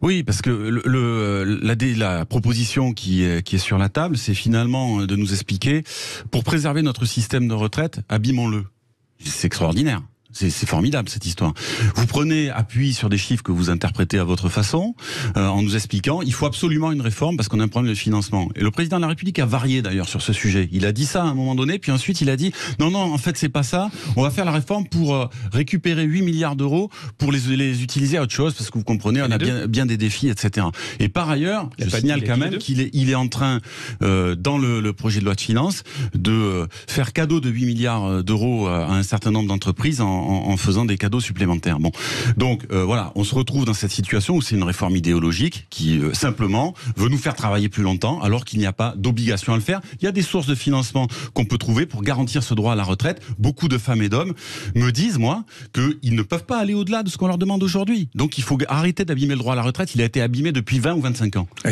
Oui, parce que le, la, la, proposition qui qui est sur la table, c'est finalement euh, de nous expliquer, pour préserver notre système de retraite, abîmons-le. C'est extraordinaire. C'est formidable cette histoire. Vous prenez appui sur des chiffres que vous interprétez à votre façon, euh, en nous expliquant il faut absolument une réforme parce qu'on a un problème de financement. Et le président de la République a varié d'ailleurs sur ce sujet. Il a dit ça à un moment donné, puis ensuite il a dit non non en fait c'est pas ça. On va faire la réforme pour euh, récupérer 8 milliards d'euros pour les, les, utiliser à autre chose parce que vous comprenez on a bien, bien des défis etc. Et par ailleurs je signale quand même qu'il est il est en train euh, dans le, le, projet de loi de finances de faire cadeau de 8 milliards d'euros à un certain nombre d'entreprises en en, faisant des cadeaux supplémentaires. Bon, donc euh, voilà, on se retrouve dans cette situation où c'est une réforme idéologique qui euh, simplement veut nous faire travailler plus longtemps alors qu'il n'y a pas d'obligation à le faire. Il y a des sources de financement qu'on peut trouver pour garantir ce droit à la retraite. Beaucoup de femmes et d'hommes me disent, moi, qu'ils ne peuvent pas aller au-delà de ce qu'on leur demande aujourd'hui. Donc il faut arrêter d'abîmer le droit à la retraite. Il a été abîmé depuis 20 ou 25 ans. Ah,